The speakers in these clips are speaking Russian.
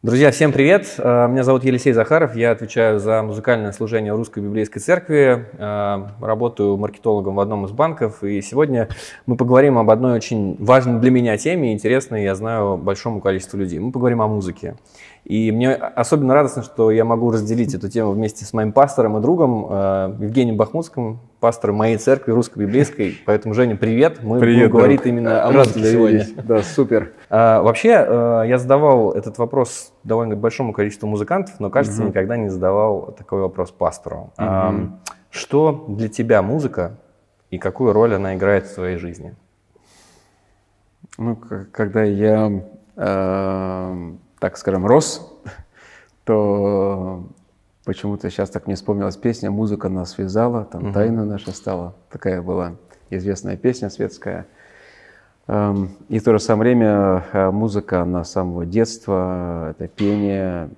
Друзья, всем привет! Э, меня зовут Елисей Захаров, я отвечаю за музыкальное служение Русской Библейской Церкви, э, работаю маркетологом в одном из банков, и сегодня мы поговорим об одной очень важной для меня теме, интересной, я знаю, большому количеству людей. Мы поговорим о музыке. И мне особенно радостно, что я могу разделить эту тему вместе с моим пастором и другом э, Евгением Бахмутским, пастором моей церкви Русской библейской Поэтому, Женя, привет. Мы привет, будем друг. именно о музыке Рад сегодня. Да, супер. А, вообще, э, я задавал этот вопрос довольно большому количеству музыкантов, но, кажется, угу. никогда не задавал такой вопрос пастору. Угу. А, что для тебя музыка и какую роль она играет в своей жизни? Ну, когда я... Э так скажем, рос, то почему-то сейчас так мне вспомнилась песня «Музыка нас связала», там угу. «Тайна наша стала». Такая была известная песня светская. Эм, и в то же самое время э, музыка, на самого детства, это пение,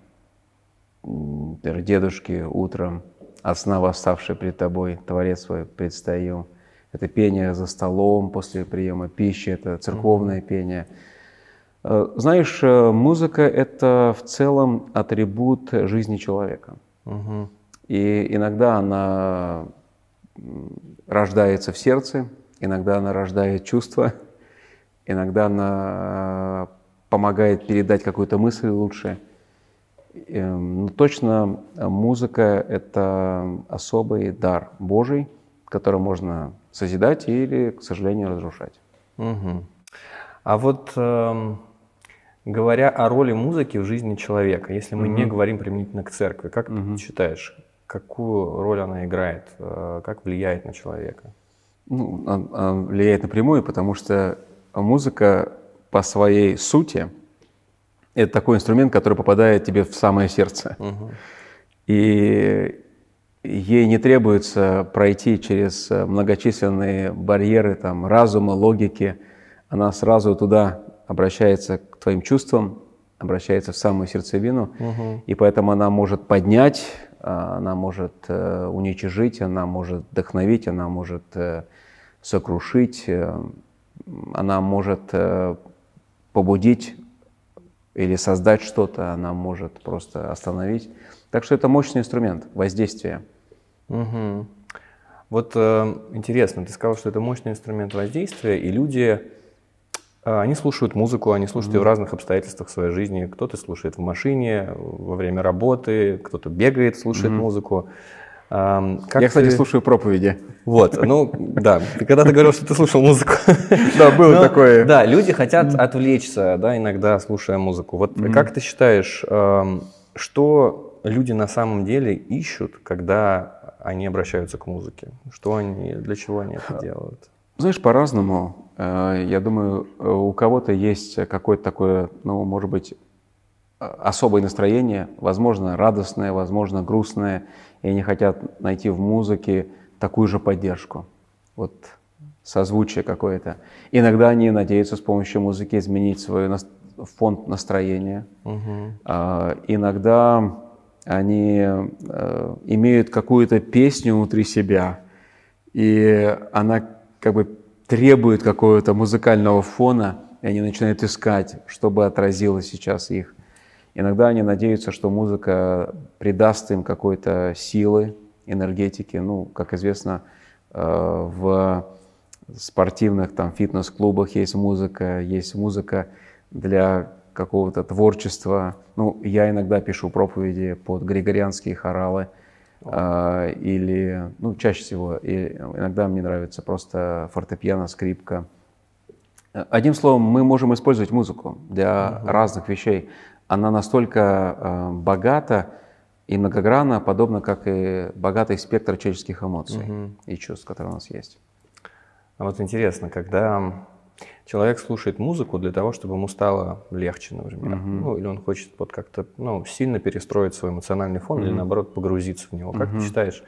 дедушки утром, от сна восставший при тобой, Творец свой предстаю. Это пение за столом после приема пищи, это церковное mm-hmm. пение. Э, знаешь, э, музыка – это в целом атрибут жизни человека. Угу. И иногда она рождается в сердце, иногда она рождает чувства, иногда она э, помогает передать какую-то мысль лучше. Эм, Но ну, точно музыка – это особый дар Божий, который можно созидать или, к сожалению, разрушать. Угу. А вот эм, говоря о роли музыки в жизни человека, если мы угу. не говорим применительно к церкви, как угу. ты считаешь, какую роль она играет, э, как влияет на человека? Ну, он, а, а влияет напрямую, потому что музыка по своей сути это такой инструмент, который попадает тебе в самое сердце. Угу. И ей не требуется пройти через многочисленные барьеры там, разума, логики. Она сразу туда обращается к твоим чувствам, обращается в самую сердцевину, угу. и поэтому она может поднять, а, она может э, уничижить, она может вдохновить, она может э, сокрушить, э, она может побудить или создать что-то, она может просто остановить. Так что это мощный инструмент воздействия. Угу. Вот э, интересно, ты сказал, что это мощный инструмент воздействия, и люди а, они слушают музыку, они слушают mm-hmm. ее в разных обстоятельствах своей жизни. Кто-то слушает в машине, во время работы, кто-то бегает, слушает mm-hmm. музыку. как Я, ты... кстати, слушаю проповеди. Вот, ну да, ты когда-то говорил, что ты слушал музыку. Да, было ну, такое. Да, люди хотят отвлечься, да, иногда слушая музыку. Вот как ты считаешь, что люди на самом деле ищут, когда они обращаются к музыке? Что они, для чего они это а, делают? Знаешь, по-разному. Э, я думаю, э, у кого-то есть какое-то такое, ну, может быть, э, особое настроение, возможно, радостное, возможно, грустное, и они хотят найти в музыке такую же поддержку, вот созвучие какое-то. Иногда они надеются с помощью музыки изменить свой нас фонд настроения. Угу. А, иногда они а, имеют какую-то песню внутри себя, и она как бы требует какого-то музыкального фона, и они начинают искать, чтобы отразило сейчас их. Иногда они надеются, что музыка придаст им какой-то силы, энергетики. Ну, как известно, э, в спортивных там фитнес-клубах есть музыка, есть музыка для какого-то творчества. Ну, я иногда пишу проповеди под григорианские хоралы – Э, или, ну, чаще всего, и иногда мне нравится просто фортепиано, скрипка. Э, одним словом, мы можем использовать музыку для угу. разных вещей. Она настолько э, богата и многогранна, подобно как и богатый спектр человеческих эмоций угу. и чувств, которые у нас есть. А вот интересно, когда Человек слушает музыку для того, чтобы ему стало легче, например. Угу. Ну, или он хочет вот как-то ну, сильно перестроить свой эмоциональный фон угу. или, наоборот, погрузиться в него. Как угу. ты считаешь,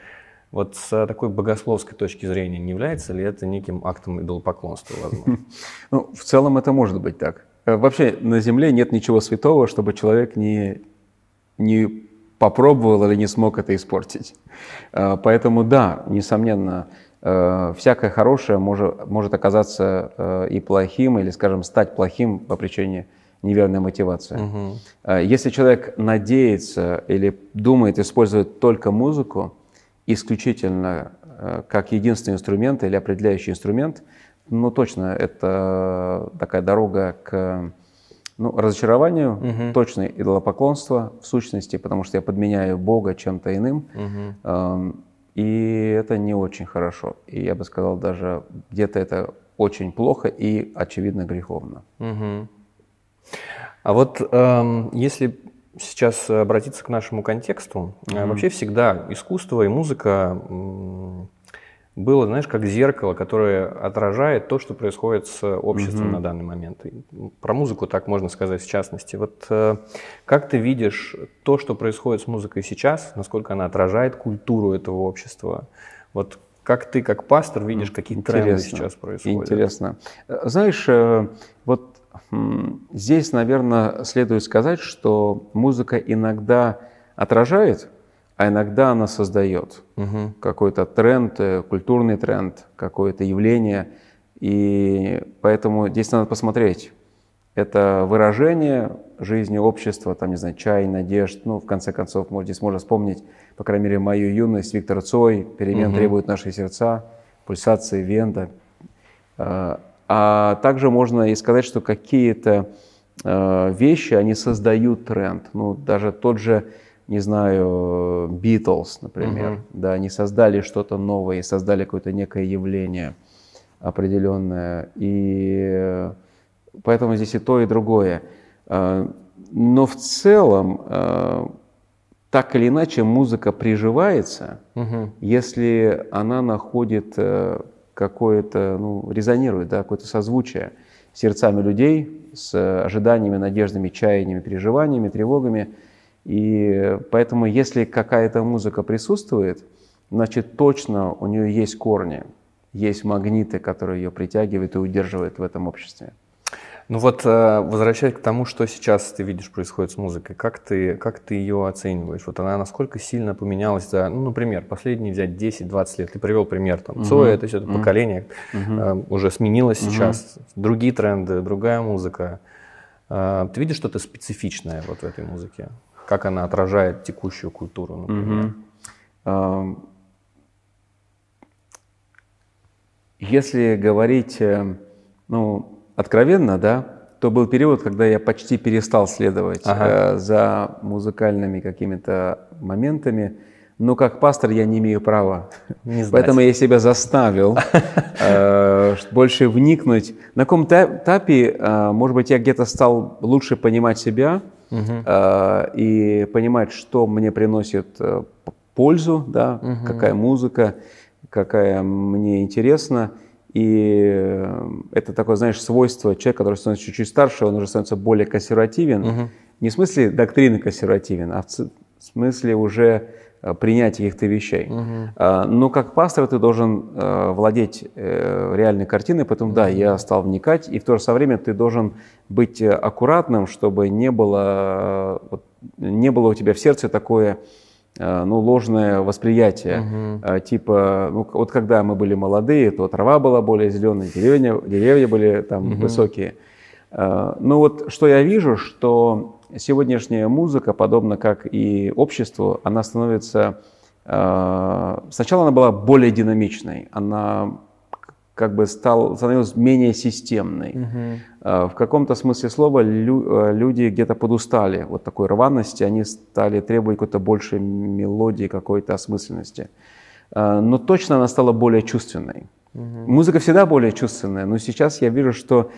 вот с а, такой богословской точки зрения, не является ли это неким актом идолопоклонства, возможно? Ну, в целом это может быть так. Э, вообще на Земле нет ничего святого, чтобы человек не, не попробовал или не смог это испортить. Э, поэтому да, несомненно, э, всякое хорошее может, может оказаться э, и плохим, или, скажем, стать плохим по причине неверной мотивации. Угу. Если человек надеется или думает использовать только музыку, исключительно как единственный инструмент или определяющий инструмент, ну точно это такая дорога к ну, разочарованию, угу. точно идолопоклонство в сущности, потому что я подменяю Бога чем-то иным. Угу. Эм, и это не очень хорошо. И я бы сказал, даже где-то это очень плохо и, очевидно, греховно. Угу. А вот эм, если сейчас обратиться к нашему контексту, угу. вообще всегда искусство и музыка было, знаешь, как зеркало, которое отражает то, что происходит с обществом mm-hmm. на данный момент. про музыку так можно сказать в частности. Вот э, как ты видишь то, что происходит с музыкой сейчас, насколько она отражает культуру этого общества? Вот как ты, как пастор, видишь, какие Интересно. тренды сейчас происходят? Интересно. Э, знаешь, э, вот э, здесь, наверное, следует сказать, что музыка иногда отражает а иногда она создает угу. какой-то тренд, э, культурный тренд, какое-то явление. И поэтому здесь надо посмотреть. Это выражение жизни общества, там, не знаю, чай, надежд. Ну, в конце концов, может, здесь можно вспомнить, по крайней мере, мою юность, Виктор Цой, «Перемен угу. требуют наши сердца», «Пульсации Венда». А, а также можно и сказать, что какие-то э, вещи, они создают тренд. Ну, даже тот же не знаю, Beatles, например, угу. да, они создали что-то новое, создали какое-то некое явление определенное. И поэтому здесь и то, и другое. А, но в целом, а, так или иначе, музыка приживается, угу. если она находит э, какое-то, ну, резонирует, да, какое-то созвучие сердцами людей с ожиданиями, надеждами, чаяниями, переживаниями, тревогами – и поэтому, если какая-то музыка присутствует, значит, точно у нее есть корни, есть магниты, которые ее притягивают и удерживают в этом обществе. Ну вот, э, возвращаясь к тому, что сейчас ты видишь происходит с музыкой, как ты, как ты ее оцениваешь? Вот она насколько сильно поменялась за, ну, например, последние взять 10-20 лет? Ты привел пример, там, угу. Цоя, то есть это угу. поколение угу. Э, уже сменилось угу. сейчас, другие тренды, другая музыка. Э, ты видишь что-то специфичное вот в этой музыке? как она отражает текущую культуру, например. Угу. Если говорить, э, ну, откровенно, да, то был период, когда я почти перестал следовать ага. Э, за музыкальными какими-то моментами. Но как пастор я не имею права. Не Поэтому я себя заставил э, больше вникнуть. На каком этапе, э, может быть, я где-то стал лучше понимать себя, угу. э, и понимать, что мне приносит э, пользу, да, угу. какая музыка, какая мне интересна. И э, это такое, знаешь, свойство человека, который становится чуть-чуть старше, он уже становится более консервативен. Угу. Не в смысле доктрины консервативен, а в, в смысле уже Э, принятия каких-то вещей. Угу. Но как пастор ты должен э, владеть э, реальной картиной, поэтому угу. да, я стал вникать, и в то же самое время ты должен быть аккуратным, чтобы не было, не было у тебя в сердце такое ну, ложное восприятие. Угу. Типа, ну, вот когда мы были молодые, то трава была более зеленая, деревья, деревья были там угу. высокие. А, ну вот что я вижу, что сегодняшняя музыка, подобно как и обществу, она становится... Э, сначала она была более динамичной, она как бы стал, становилась менее системной. mm в каком-то смысле слова э, люди где-то подустали вот такой рваности, они стали требовать какой-то большей мелодии, какой-то осмысленности. но точно она стала более чувственной. Угу. Музыка всегда более чувственная, но сейчас я вижу, что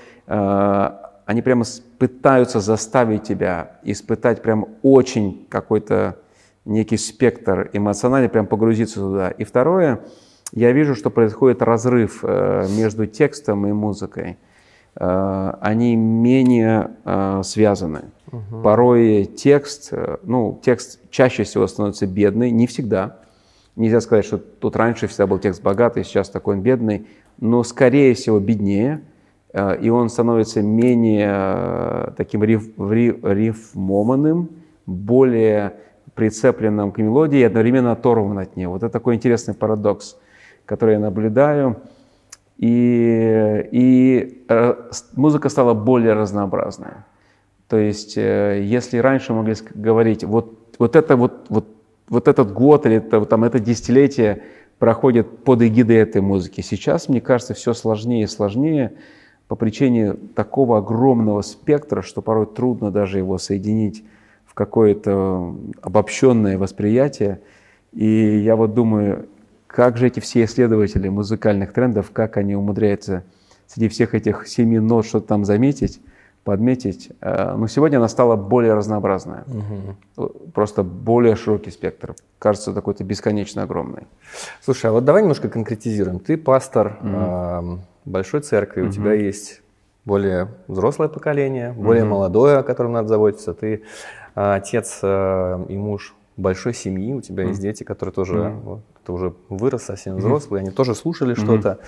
они прямо пытаются заставить тебя испытать прям очень какой-то некий спектр эмоциональный, прям погрузиться туда. И второе, я вижу, что происходит разрыв э, между текстом и музыкой. Э, они менее э, связаны. Угу. Порой текст, ну, текст чаще всего становится бедный, не всегда. Нельзя сказать, что тут раньше всегда был текст богатый, сейчас такой он бедный, но, скорее всего, беднее – Э, и он становится менее э, таким риф, рифмоманным, более прицепленным к мелодии и одновременно оторван от нее. Вот это такой интересный парадокс, который я наблюдаю. И, и э, музыка стала более разнообразная. То есть, если раньше могли говорить, вот, вот, это, вот, вот, вот этот год или это, там, это десятилетие проходит под эгидой этой музыки, сейчас, мне кажется, все сложнее и сложнее по причине такого огромного спектра, что порой трудно даже его соединить в какое-то обобщенное восприятие. И я вот думаю, как же эти все исследователи музыкальных трендов, как они умудряются среди всех этих семи нот что-то там заметить, подметить. Э, Но ну, сегодня она стала более разнообразная. Угу. Просто более широкий спектр. Кажется, такой-то бесконечно огромный. Слушай, а вот давай немножко конкретизируем. Ты пастор угу большой церкви угу. у тебя есть более взрослое поколение, более угу. молодое, о котором надо заботиться. Ты а, отец э, и муж большой семьи, у тебя mm есть дети, которые тоже mm вот, ты уже вырос совсем взрослые, mm они тоже слушали mm что-то.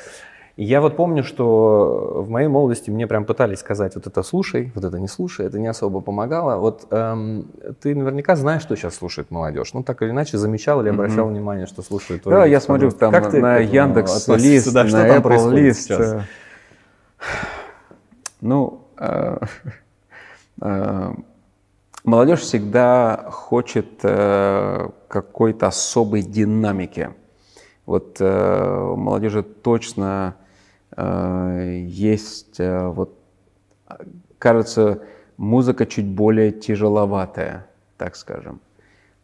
И я вот помню, что в моей молодости мне прям пытались сказать, вот это слушай, вот это не слушай, это не особо помогало. Вот эм, ты наверняка знаешь, что сейчас слушает молодежь. Ну, так или иначе, замечал или обращал mm-hmm. внимание, что слушает твой Да, я смотрю там как ты на Яндекс лист, на что там Apple лист. Сейчас? Э. Ну, э, э, молодежь всегда хочет какой-то особой динамики. Вот э, у молодежи точно Э, есть э, вот, э, кажется, музыка чуть более тяжеловатая, так скажем.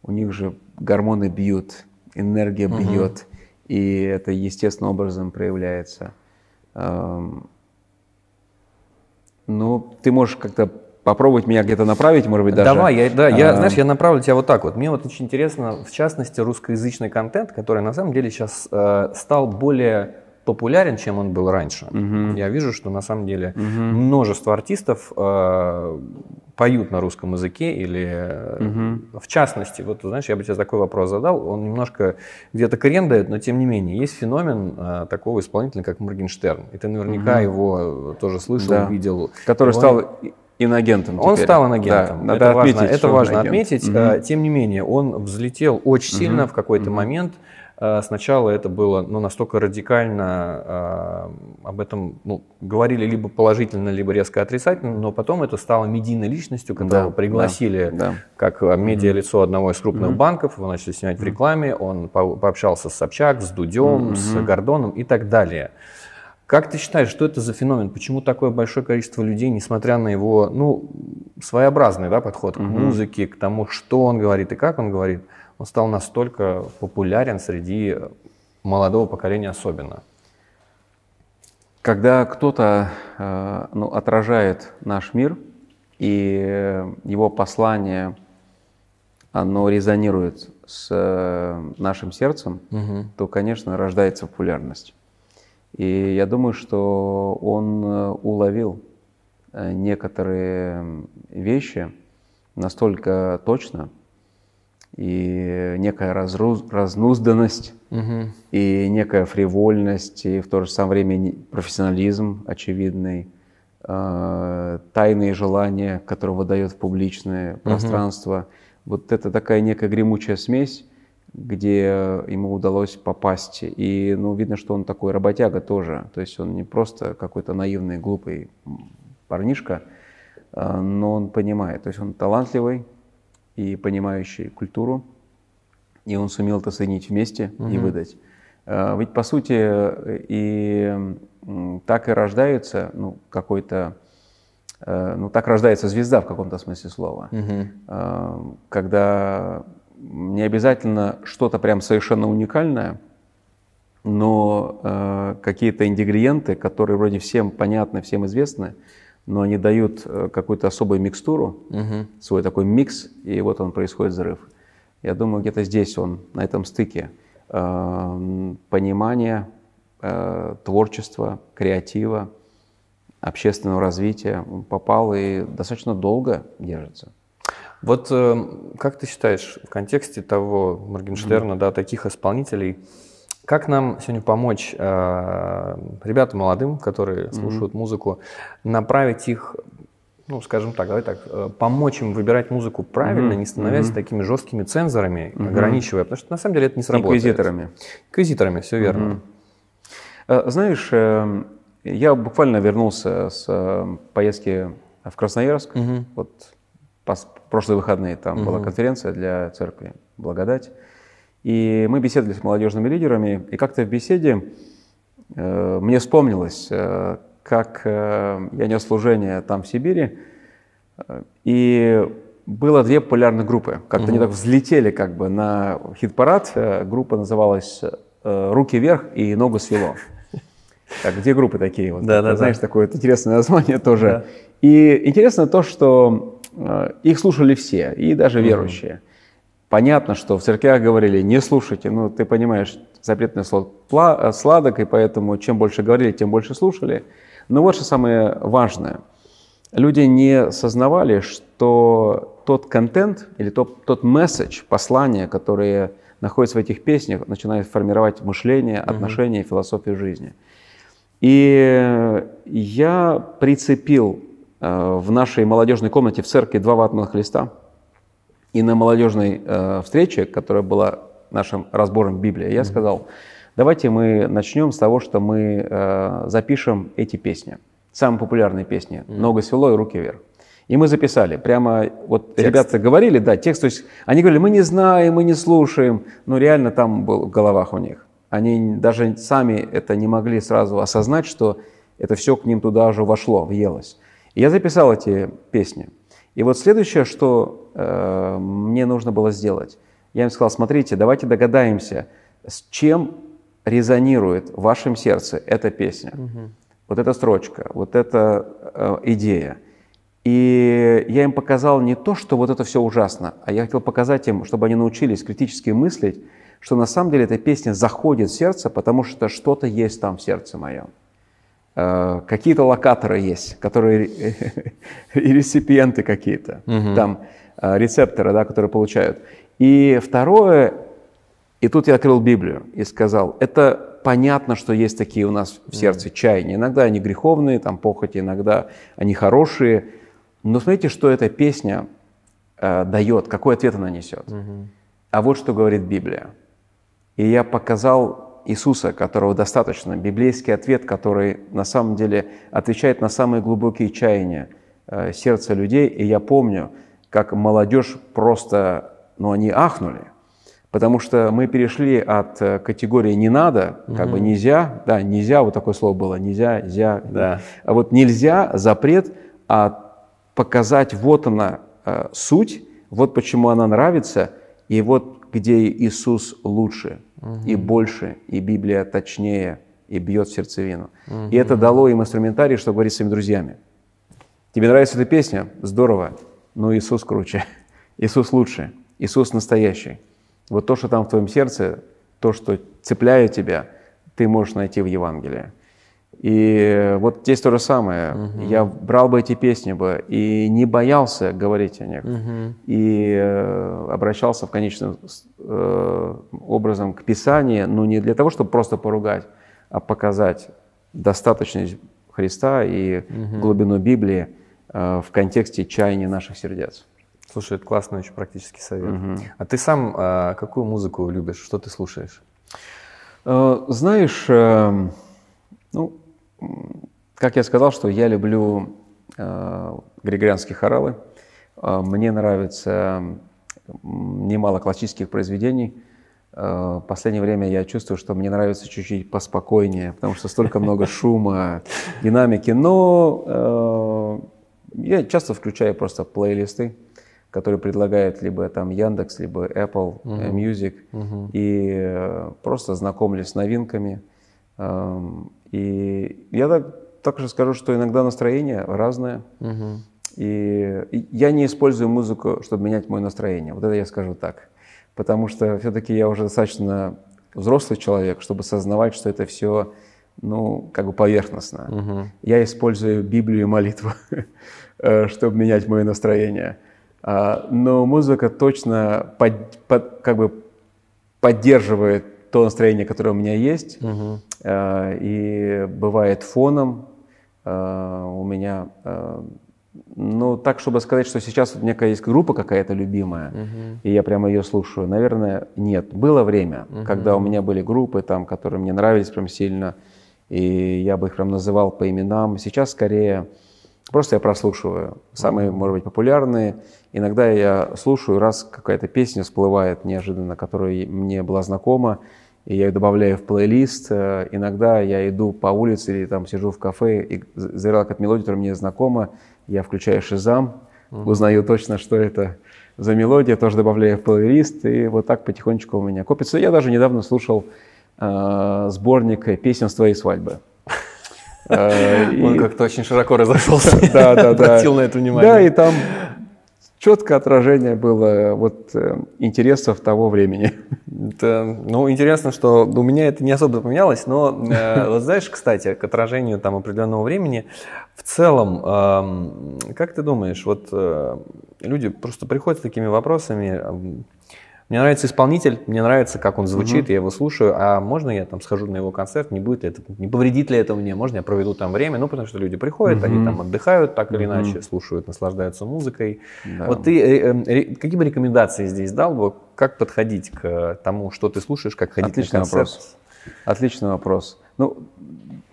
У них же гормоны бьют, энергия угу. бьет, и это естественным образом проявляется. Эм, ну, ты можешь как-то попробовать меня где-то направить, может быть, даже. Давай, я, да, я, а, знаешь, я направлю тебя вот так вот. Мне вот очень интересно, в частности, русскоязычный контент, который на самом деле сейчас э, стал более популярен, чем он был раньше. Угу. Я вижу, что на самом деле угу. множество артистов э, поют на русском языке или, угу. в частности, вот знаешь, я бы тебе такой вопрос задал, он немножко где-то крен дает, но тем не менее есть феномен э, такого исполнителя, как Моргенштерн, и ты наверняка угу. его тоже слышал, да. видел, который его... стал иногентом. Теперь. Он стал иногентом. Да, это надо важно, отметить, важно, это важно отметить. Угу. Тем не менее, он взлетел очень угу. сильно в какой-то угу. момент. Э, сначала это было ну, настолько радикально, э, об этом ну, говорили либо положительно, либо резко отрицательно, но потом это стало медийной личностью, когда да, пригласили да, да. как э, медиалицо одного из крупных mm-hmm. банков, его начали снимать в рекламе, он по- пообщался с Собчак, с Дудем, mm-hmm. с Гордоном и так далее. Как ты считаешь, что это за феномен? Почему такое большое количество людей, несмотря на его ну, своеобразный да, подход mm-hmm. к музыке, к тому, что он говорит и как он говорит, он стал настолько популярен среди молодого поколения особенно. Когда кто-то э, ну, отражает наш мир, и его послание, оно резонирует с э, нашим сердцем, угу. то, конечно, рождается популярность. И я думаю, что он э, уловил некоторые вещи настолько точно, и некая разруз, разнузданность, угу. и некая фривольность, и в то же самое время профессионализм очевидный, э, тайные желания, которые выдает в публичное угу. пространство. Вот это такая некая гремучая смесь, где ему удалось попасть. И ну, видно, что он такой работяга тоже. То есть он не просто какой-то наивный, глупый парнишка, а, но он понимает. То есть он талантливый, и понимающий культуру, и он сумел это соединить вместе угу. и выдать. А, ведь, по сути, и так и рождается ну, какой-то... Э, ну, так рождается звезда в каком-то смысле слова. Угу. Когда не обязательно что-то прям совершенно уникальное, но э, какие-то ингредиенты, которые вроде всем понятны, всем известны, но они дают э, какую-то особую микстуру, угу. свой такой микс, и вот он происходит взрыв. Я думаю, где-то здесь он, на этом стыке э, понимания, э, творчества, креатива, общественного развития попал и достаточно долго держится. Вот э, как ты считаешь, в контексте того Моргенштерна, mm-hmm. да, таких исполнителей, как нам сегодня помочь э, ребятам молодым, которые слушают mm-hmm. музыку, направить их, ну, скажем так, давай так, э, помочь им выбирать музыку правильно, mm-hmm. не становясь mm-hmm. такими жесткими цензорами, mm-hmm. ограничивая, потому что на самом деле это не сработает. Инквизиторами. Инквизиторами, все верно. Mm-hmm. Знаешь, э, я буквально вернулся с э, поездки в Красноярск, mm вот прошлые выходные там mm была конференция для церкви «Благодать». И мы беседовали с молодежными лидерами, и как-то в беседе э, мне вспомнилось, э, как э, я нес служение там в Сибири, э, и было две популярных группы. Как-то угу. они так взлетели как бы на хит-парад. Э, группа называлась э, «Руки вверх» и «Ногу свело». Так, две группы такие вот. Да, да, знаешь, да. такое интересное название тоже. Да. И интересно то, что э, их слушали все, и даже верующие. Понятно, что в церквях говорили, не слушайте, ну ты понимаешь, запретное слово э, сладок, и поэтому чем больше говорили, тем больше слушали. Но вот что самое важное. Люди не сознавали, что тот контент или тот, тот месседж, послание, которое находится в этих песнях, начинает формировать мышление, отношения, mm философию жизни. И я прицепил э, в нашей молодежной комнате в церкви два ватных листа – и на молодежной э, встрече, которая была нашим разбором Библии, я mm-hmm. сказал, давайте мы начнем с того, что мы э, запишем эти песни. Самые популярные песни mm-hmm. «Много село» и «Руки вверх». И мы записали. Прямо вот текст. ребята говорили, да, текст. То есть они говорили, мы не знаем, мы не слушаем. Но реально там был в головах у них. Они даже сами это не могли сразу осознать, что это все к ним туда же вошло, въелось. И я записал эти песни. И вот следующее, что э, мне нужно было сделать, я им сказал, смотрите, давайте догадаемся, с чем резонирует в вашем сердце эта песня, угу. вот эта строчка, вот эта э, идея. И я им показал не то, что вот это все ужасно, а я хотел показать им, чтобы они научились критически мыслить, что на самом деле эта песня заходит в сердце, потому что что-то есть там в сердце моем. Э, какие-то локаторы есть, которые и реципиенты какие-то, угу. там э, рецепторы, да, которые получают. И второе, и тут я открыл Библию и сказал, это понятно, что есть такие у нас в сердце чаяния. Иногда они греховные, там похоти, иногда они хорошие. Но смотрите, что эта песня э, дает, какой ответ она несет. Угу. А вот что говорит Библия. И я показал Иисуса, которого достаточно, библейский ответ, который на самом деле отвечает на самые глубокие чаяния э, сердца людей. И я помню, как молодежь просто, ну, они ахнули, потому что мы перешли от э, категории «не надо», как угу. бы «нельзя», да, «нельзя», вот такое слово было, «нельзя», нельзя, да. а вот «нельзя», запрет, а показать вот она э, суть, вот почему она нравится, и вот где Иисус лучше – и больше, и Библия точнее, и бьет в сердцевину. Угу. И это дало им инструментарий, чтобы говорить с своими друзьями. Тебе нравится эта песня? Здорово. Но ну, Иисус круче. Иисус лучше. Иисус настоящий. Вот то, что там в твоем сердце, то, что цепляет тебя, ты можешь найти в Евангелии. И вот здесь то же самое. Угу. Я брал бы эти песни бы и не боялся говорить о них. Угу. И э, обращался в конечном э, образом к Писанию, но не для того, чтобы просто поругать, а показать достаточность Христа и угу. глубину Библии э, в контексте чаяния наших сердец. Слушай, это классный очень практический совет. Угу. А ты сам э, какую музыку любишь? Что ты слушаешь? Э, знаешь... Э, ну, как я сказал, что я люблю э, григорианские хоралы. Э, мне нравится немало классических произведений. Э, в последнее время я чувствую, что мне нравится чуть-чуть поспокойнее, потому что столько много шума, динамики. Но э, я часто включаю просто плейлисты, которые предлагают либо там Яндекс, либо Apple uh-huh. Music, uh-huh. и э, просто знакомлюсь с новинками. Э, и я так, же скажу, что иногда настроение разное. Угу. И, и я не использую музыку, чтобы менять мое настроение. Вот это я скажу так. Потому что все-таки я уже достаточно взрослый человек, чтобы сознавать, что это все ну, как бы поверхностно. Угу. Я использую Библию и молитву, э, чтобы менять мое настроение. А, но музыка точно под, под, как бы поддерживает то настроение, которое у меня есть. Угу. И бывает фоном э, у меня... Э, ну, так, чтобы сказать, что сейчас у меня есть группа какая-то любимая, угу. и я прямо ее слушаю, наверное, нет. Было время, угу. когда у меня были группы, там, которые мне нравились прям сильно, и я бы их прям называл по именам. Сейчас скорее просто я прослушиваю самые, угу. может быть, популярные. Иногда я слушаю, раз какая-то песня всплывает неожиданно, которая мне была знакома, и я их добавляю в плейлист. Э, иногда я иду по улице или там сижу в кафе и заиграла какая-то мелодия, которая мне знакома, я включаю Шизам, угу. узнаю точно, что это за мелодия, тоже добавляю в плейлист, и вот так потихонечку у меня копится. Я даже недавно слушал э, сборник песен с твоей свадьбы. Э, Он как-то очень широко разошелся. Да, да, да. Обратил на это внимание. Да, и там четкое отражение было э, вот э, интересов того времени. Это, ну, интересно, что у меня это не особо поменялось, но, э, вот знаешь, кстати, к отражению там определенного времени, в целом, как ты думаешь, вот люди просто приходят с такими вопросами, мне нравится исполнитель, мне нравится, как он звучит, угу. я его слушаю, а можно я там схожу на его концерт, не будет ли это, не повредит ли это мне, можно я проведу там время, ну, потому что люди приходят, угу. они там отдыхают так угу. или иначе, слушают, наслаждаются музыкой. Да. Вот ты э, э, какие бы рекомендации здесь дал бы, как подходить к тому, что ты слушаешь, как ходить Отличный на концерт? Вопрос. Отличный вопрос. Ну,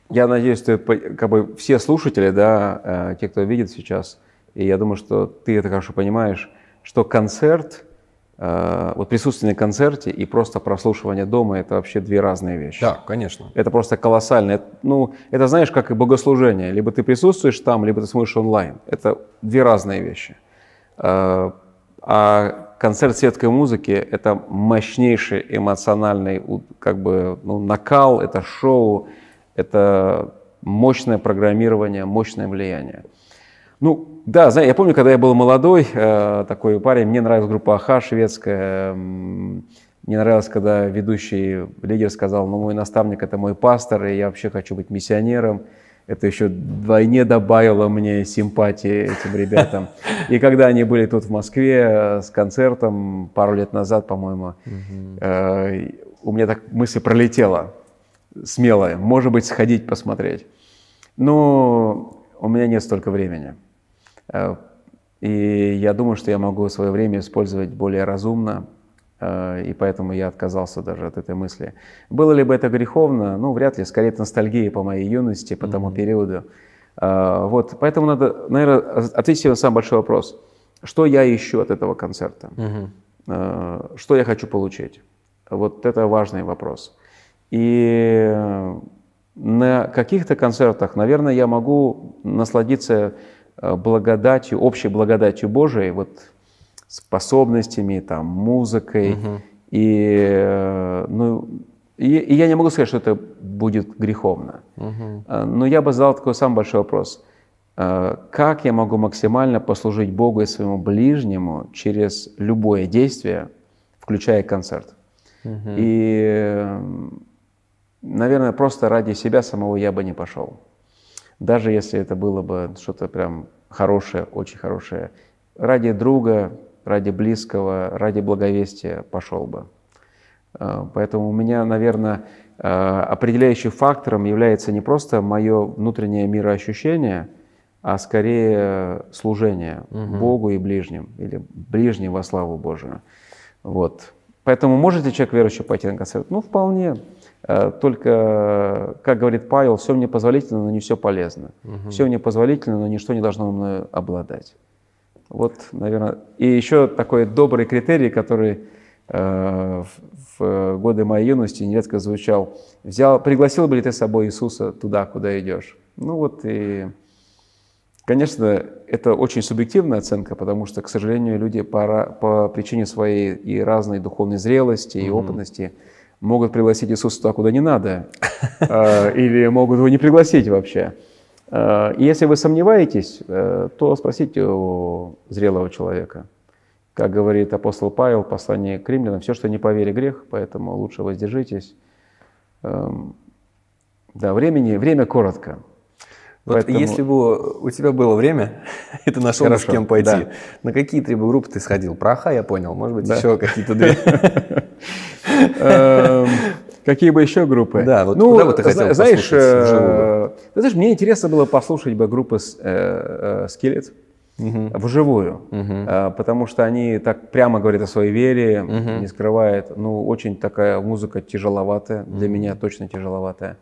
я надеюсь, что как бы все слушатели, да, э, те, кто видит сейчас, и я думаю, что ты это хорошо понимаешь, что концерт Э, вот присутствие на концерте и просто прослушивание дома это вообще две разные вещи. Да, конечно. Это просто колоссально. Это, ну, это знаешь, как и богослужение. Либо ты присутствуешь там, либо ты смотришь онлайн. Это две разные вещи. Э, а концерт светской музыки – это мощнейший эмоциональный как бы, ну, накал, это шоу, это мощное программирование, мощное влияние. Ну, да, я помню, когда я был молодой, э, такой парень, мне нравилась группа АХ шведская. Эм, мне нравилось, когда ведущий лидер сказал, ну, мой наставник – это мой пастор, и я вообще хочу быть миссионером. Это еще двойне добавило мне симпатии этим ребятам. И когда они были тут в Москве э, с концертом пару лет назад, по-моему, э, у меня так мысль пролетела смелая. Может быть, сходить посмотреть. Но у меня нет столько времени. И я думаю, что я могу свое время использовать более разумно, э, и поэтому я отказался даже от этой мысли. Было ли бы это греховно? Ну, вряд ли. Скорее, это ностальгия по моей юности, по mm-hmm. тому периоду. Э, вот, поэтому надо, наверное, ответить на самый большой вопрос. Что я ищу от этого концерта? Mm-hmm. Что я хочу получить? Вот это важный вопрос. И на каких-то концертах, наверное, я могу насладиться Э, благодатью, общей благодатью Божией, вот способностями, там, музыкой. Угу. И, э, ну, и, и я не могу сказать, что это будет греховно. Угу. Но я бы задал такой самый большой вопрос. Как я могу максимально послужить Богу и своему ближнему через любое действие, включая концерт? Угу. И, наверное, просто ради себя самого я бы не пошел даже если это было бы что-то прям хорошее, очень хорошее, ради друга, ради близкого, ради благовестия пошел бы. А, поэтому у меня, наверное, а, определяющим фактором является не просто мое внутреннее мироощущение, а скорее служение угу. Богу и ближним, или ближним во славу Божию. Вот. Поэтому можете человек верующий пойти на концерт? Ну, вполне. Э, только, как говорит Павел, все мне позволительно, но не все полезно. Угу. Все мне позволительно, но ничто не должно мною обладать. Вот, наверное. И еще такой добрый критерий, который э, в годы моей юности нередко звучал. Взял, пригласил бы ли ты с собой Иисуса туда, куда идешь? Ну вот и, конечно, это очень субъективная оценка, потому что, к сожалению, люди по, по причине своей и разной духовной зрелости, и mm опытности – могут пригласить Иисуса туда, куда не надо, э, или могут его не пригласить вообще. Э, и если вы сомневаетесь, э, то спросите у зрелого человека. Как говорит апостол Павел в послании к римлянам, все, что не по вере, грех, поэтому лучше воздержитесь. Эм, да, времени, время коротко. Вот Поэтому... если бы у тебя было время, и ты нашел Хорошо, с кем пойти, да. на какие три группы ты сходил? Про я понял, может быть, да. еще какие-то две. Эм, какие бы еще группы? Да, вот ну, куда бы ты хотел знаешь, послушать э, Ты знаешь, мне интересно было послушать бы группы э, э, Skillet угу. вживую, угу. потому что они так прямо говорят о своей вере, угу. не скрывают. Ну, очень такая музыка тяжеловатая, для меня точно тяжеловатая.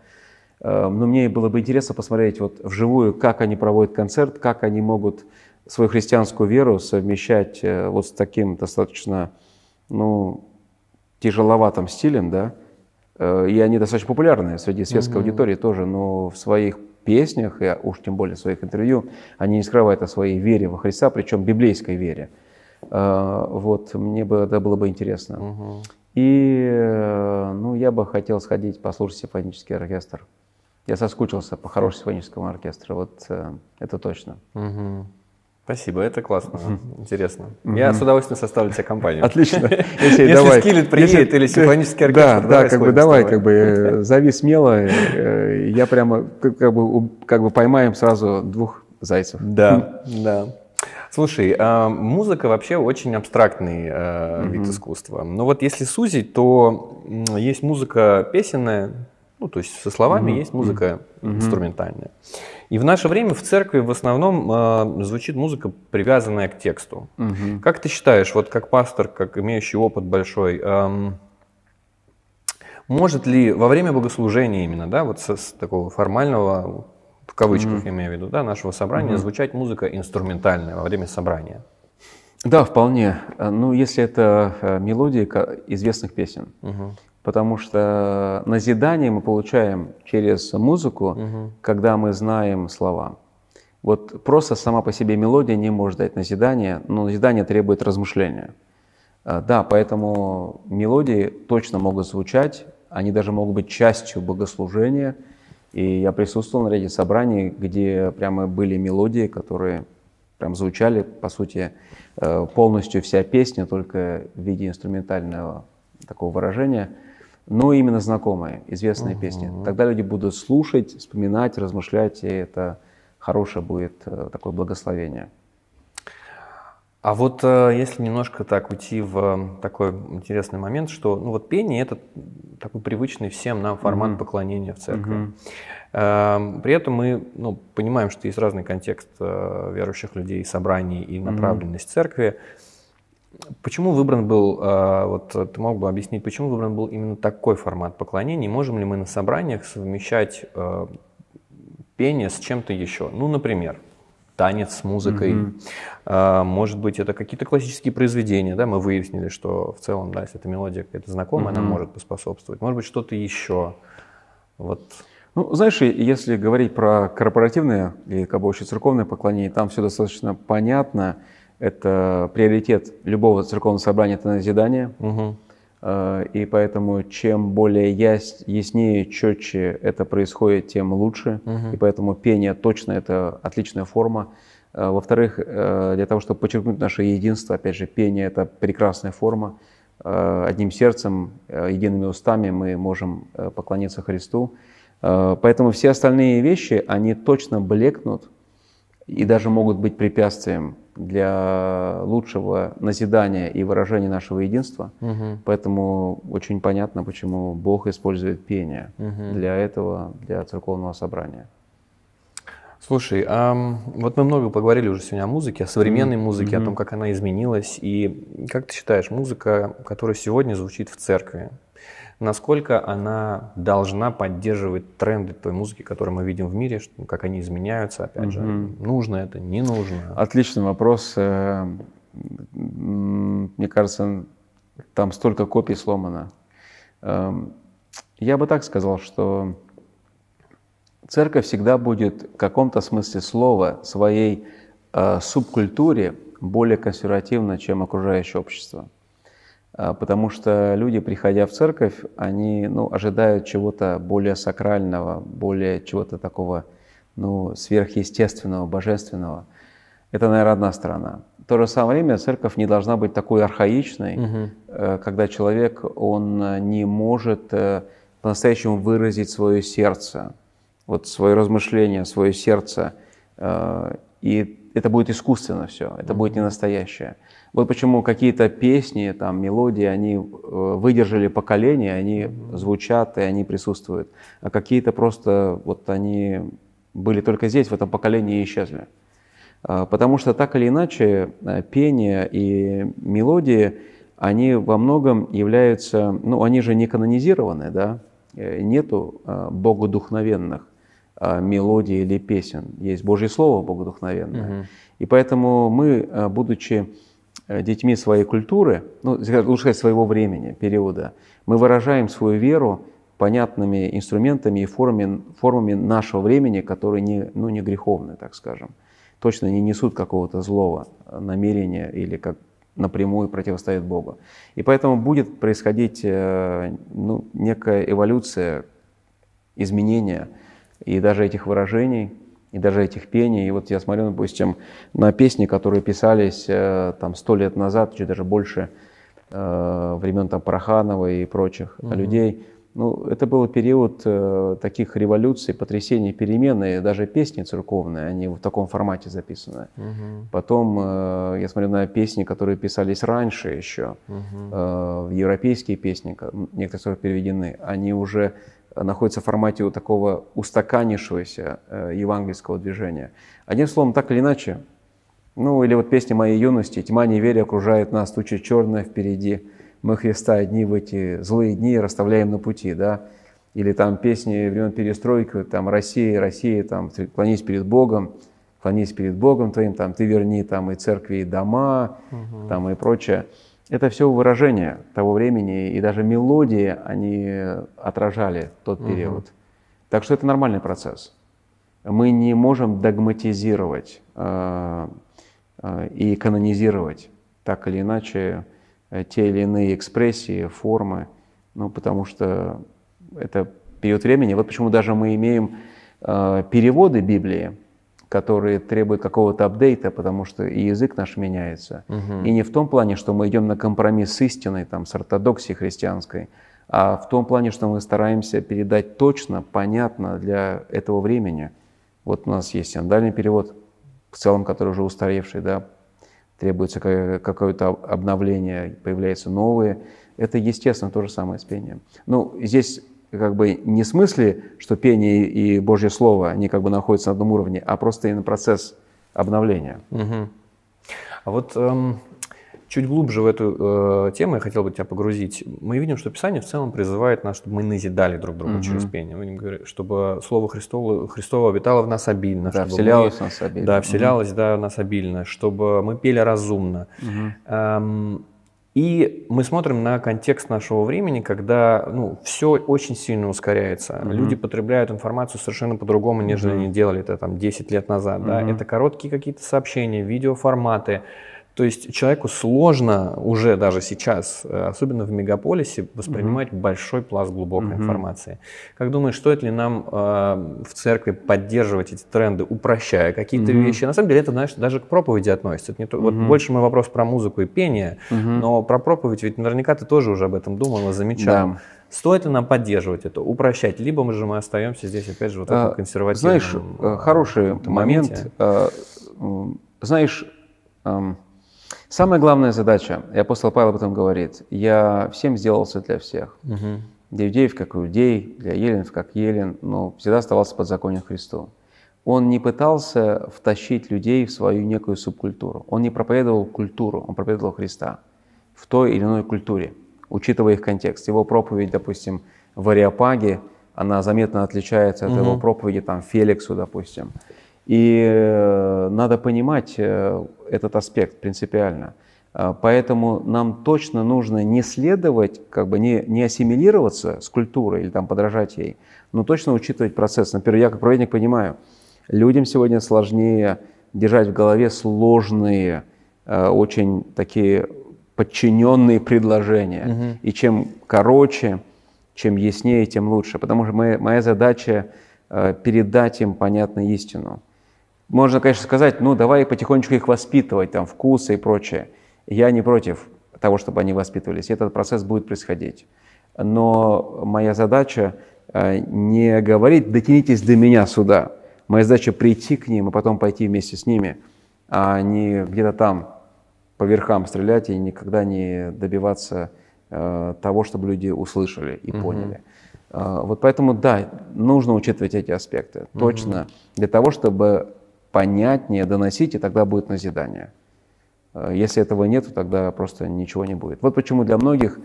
Э, но мне было бы интересно посмотреть вот вживую, как они проводят концерт, как они могут свою христианскую веру совмещать э, вот с таким достаточно, ну, тяжеловатым стилем, да, э, и они достаточно популярны среди светской mm-hmm. аудитории тоже, но в своих песнях, и а, уж тем более в своих интервью, они не скрывают о своей вере во Христа, причем библейской вере. Вот, мне бы это было бы интересно. Mm-hmm. И, ну, я бы хотел сходить послушать симфонический оркестр. Я соскучился по хорошему симфоническому оркестру, вот э, это точно. Угу. Спасибо, это классно, интересно. Я с удовольствием составлю тебе компанию. Отлично. Если, если давай. Скиллет приедет или симфонический оркестр, да, да, как бы давай, как бы зови смело. Э, я прямо как бы как бы поймаем сразу двух зайцев. Да, хм. да. Слушай, а, музыка вообще очень абстрактный э, вид искусства. Но ну вот если сузить, то есть музыка песенная, ну, то есть со словами mm-hmm. есть музыка mm-hmm. инструментальная. И в наше время в церкви в основном э, звучит музыка, привязанная к тексту. Mm-hmm. Как ты считаешь, вот как пастор, как имеющий опыт большой, э, может ли во время богослужения именно, да, вот со, с такого формального, в кавычках mm-hmm. имею в виду, да, нашего собрания, mm-hmm. звучать музыка инструментальная во время собрания? Да, вполне. Э, ну, если это э, мелодии известных песен. Угу потому что назидание мы получаем через музыку, угу. когда мы знаем слова. Вот просто сама по себе мелодия не может дать назидание, но назидание требует размышления. А, да, поэтому мелодии точно могут звучать, они даже могут быть частью богослужения. И я присутствовал на ряде собраний, где прямо были мелодии, которые прям звучали, по сути, э, полностью вся песня, только в виде инструментального такого выражения – но именно знакомые, известные угу. песни. Тогда люди будут слушать, вспоминать, размышлять, и это хорошее будет э, такое благословение. А вот э, если немножко так уйти в э, такой интересный момент, что ну вот пение это такой привычный всем нам формат mm поклонения в церкви. mm При этом мы ну, понимаем, что есть разный контекст верующих людей, собраний и направленность mm церкви. Почему выбран был, а, вот ты мог бы объяснить, почему выбран был именно такой формат поклонений? Можем ли мы на собраниях совмещать а, пение с чем-то еще? Ну, например, танец с музыкой, mm-hmm. может быть, это какие-то классические произведения, да, мы выяснили, что в целом, да, если эта мелодия какая-то знакомая, mm-hmm. она может поспособствовать, может быть, что-то еще, вот. Ну, знаешь, если говорить про корпоративное или, как бы, церковное поклонение, там все достаточно понятно, это приоритет любого церковного собрания – это назидание. Угу. И поэтому чем более яснее, четче это происходит, тем лучше. Угу. И поэтому пение точно – это отличная форма. Э, во-вторых, э, для того, чтобы подчеркнуть наше единство, опять же, пение – это прекрасная форма. Одним сердцем, едиными устами мы можем поклониться Христу. Поэтому все остальные вещи, они точно блекнут – и даже могут быть препятствием для лучшего назидания и выражения нашего единства. Угу. Поэтому очень понятно, почему Бог использует пение угу. для этого, для церковного собрания. Слушай, а вот мы много поговорили уже сегодня о музыке, о современной музыке, mm о том, как она изменилась. И как ты считаешь, музыка, которая сегодня звучит в церкви, насколько она должна поддерживать тренды той музыки, которую мы видим в мире, что, ну, как они изменяются, опять угу. же, нужно это, не нужно. Отличный вопрос. Э, мне кажется, там столько копий сломано. Эм, я бы так сказал, что церковь всегда будет в каком-то смысле слова своей э, субкультуре более консервативна, чем окружающее общество. А, потому что люди, приходя в церковь, они ну, ожидают чего-то более сакрального, более чего-то такого ну, сверхъестественного, божественного. Это, наверное, одна сторона. В то же самое время церковь не должна быть такой архаичной, угу. когда человек, он э, не может э, по-настоящему выразить свое сердце, вот свое размышление, свое сердце, и это будет искусственно все, это угу. будет не настоящее. Вот почему какие-то песни, там, мелодии, они э, выдержали поколение, они звучат и они присутствуют. А какие-то просто, вот они были только здесь, в этом поколении и исчезли. А, потому что так или иначе э, пение и мелодии, они во многом являются, ну, они же не канонизированы, да, э, нету богодухновенных мелодий или песен. Есть Божье Слово богодухновенное. Угу. И поэтому мы, будучи Э, детьми своей культуры, ну, лучше сказать, своего времени, периода, мы выражаем свою веру понятными инструментами и формами, формами нашего времени, которые не, ну, не греховны, так скажем. Точно не несут какого-то злого намерения или как напрямую противостоят Богу. И поэтому будет происходить э, ну, некая эволюция, изменение и даже этих выражений – и даже этих пений. И вот я смотрю, допустим, на песни, которые писались э, там сто лет назад, чуть даже больше э, времен там Параханова и прочих угу. людей. Ну, это был период э, таких революций, потрясений, перемен, и даже песни церковные, они в таком формате записаны. Угу. Потом я смотрю на песни, которые писались раньше еще, угу. европейские песни, некоторые переведены, они уже Э, находится в формате вот такого устаканившегося э, евангельского движения. Одним словом, так или иначе, ну или вот песни моей юности «Тьма неверия окружает нас, туча черная впереди, мы Христа одни в эти злые дни расставляем на пути», да, или там песни времен перестройки, там «Россия, Россия, там, клонись перед Богом», «Клонись перед Богом твоим», там «Ты верни», там и церкви, и дома, угу. там и прочее – это все выражение того времени, и даже мелодии, они отражали тот период. Угу. Так что это нормальный процесс. Мы не можем догматизировать э, э, и канонизировать так или иначе э, те или иные экспрессии, формы, ну, потому что это период времени. Вот почему даже мы имеем э, переводы Библии, которые требуют какого-то апдейта, потому что и язык наш меняется. Угу. И не в том плане, что мы идем на компромисс с истиной, там, с ортодоксией христианской, а в том плане, что мы стараемся передать точно, понятно для этого времени. Вот у нас есть синдальный перевод, в целом, который уже устаревший, да, требуется какое-то обновление, появляются новые. Это, естественно, то же самое с пением. Ну, здесь как бы не в смысле, что пение и Божье Слово, они как бы находятся на одном уровне, а просто именно процесс обновления. Угу. А вот эм, чуть глубже в эту э, тему я хотел бы тебя погрузить. Мы видим, что Писание в целом призывает нас, чтобы мы назидали друг друга угу. через пение. Мы говорим, чтобы Слово Христово, Христово обитало в нас обильно. Да, вселялось в нас обильно. Да, вселялось угу. да, в нас обильно, чтобы мы пели разумно. Угу. Эм, и мы смотрим на контекст нашего времени, когда ну, все очень сильно ускоряется. Mm-hmm. Люди потребляют информацию совершенно по-другому, нежели mm-hmm. они делали это там 10 лет назад. Mm-hmm. Да? Это короткие какие-то сообщения, видеоформаты. То есть человеку сложно уже даже сейчас, э, особенно в мегаполисе, воспринимать угу. большой пласт глубокой угу. информации. Как думаешь, стоит ли нам э, в церкви поддерживать эти тренды, упрощая какие-то угу. вещи? На самом деле это, знаешь, даже к проповеди относится. Это не то, угу. Вот больше мой вопрос про музыку и пение, угу. но про проповедь ведь наверняка ты тоже уже об этом думал и замечал. Да. Стоит ли нам поддерживать это, упрощать, либо мы же мы остаемся здесь опять же вот а, консервативном Знаешь, э, хороший момент. А, знаешь... А, Самая главная задача, и апостол Павел об этом говорит, я всем сделался для всех. Угу. Для иудеев как иудей, для еленов как елен, но всегда оставался под законом Христу. Он не пытался втащить людей в свою некую субкультуру. Он не проповедовал культуру, он проповедовал Христа в той или иной культуре, учитывая их контекст. Его проповедь, допустим, в Ариапаге, она заметно отличается от угу. его проповеди там Феликсу, допустим. И э, надо понимать э, этот аспект принципиально. Э, поэтому нам точно нужно не следовать, как бы не, не ассимилироваться с культурой или там подражать ей, но точно учитывать процесс. Например, я как проводник понимаю, людям сегодня сложнее держать в голове сложные, очень такие подчиненные предложения. Угу. И чем короче, чем яснее, тем лучше. Потому что моя, моя задача передать им понятную истину. Можно, конечно, сказать, ну давай потихонечку их воспитывать, там вкусы и прочее. Я не против того, чтобы они воспитывались. Этот процесс будет происходить. Но моя задача э, не говорить «дотянитесь до меня сюда». Моя задача прийти к ним и потом пойти вместе с ними, а не где-то там по верхам стрелять и никогда не добиваться э, того, чтобы люди услышали и угу. поняли. Э, вот поэтому, да, нужно учитывать эти аспекты. Угу. Точно. Для того, чтобы понятнее доносить, и тогда будет назидание. Э, если этого нет, тогда просто ничего не будет. Вот почему для многих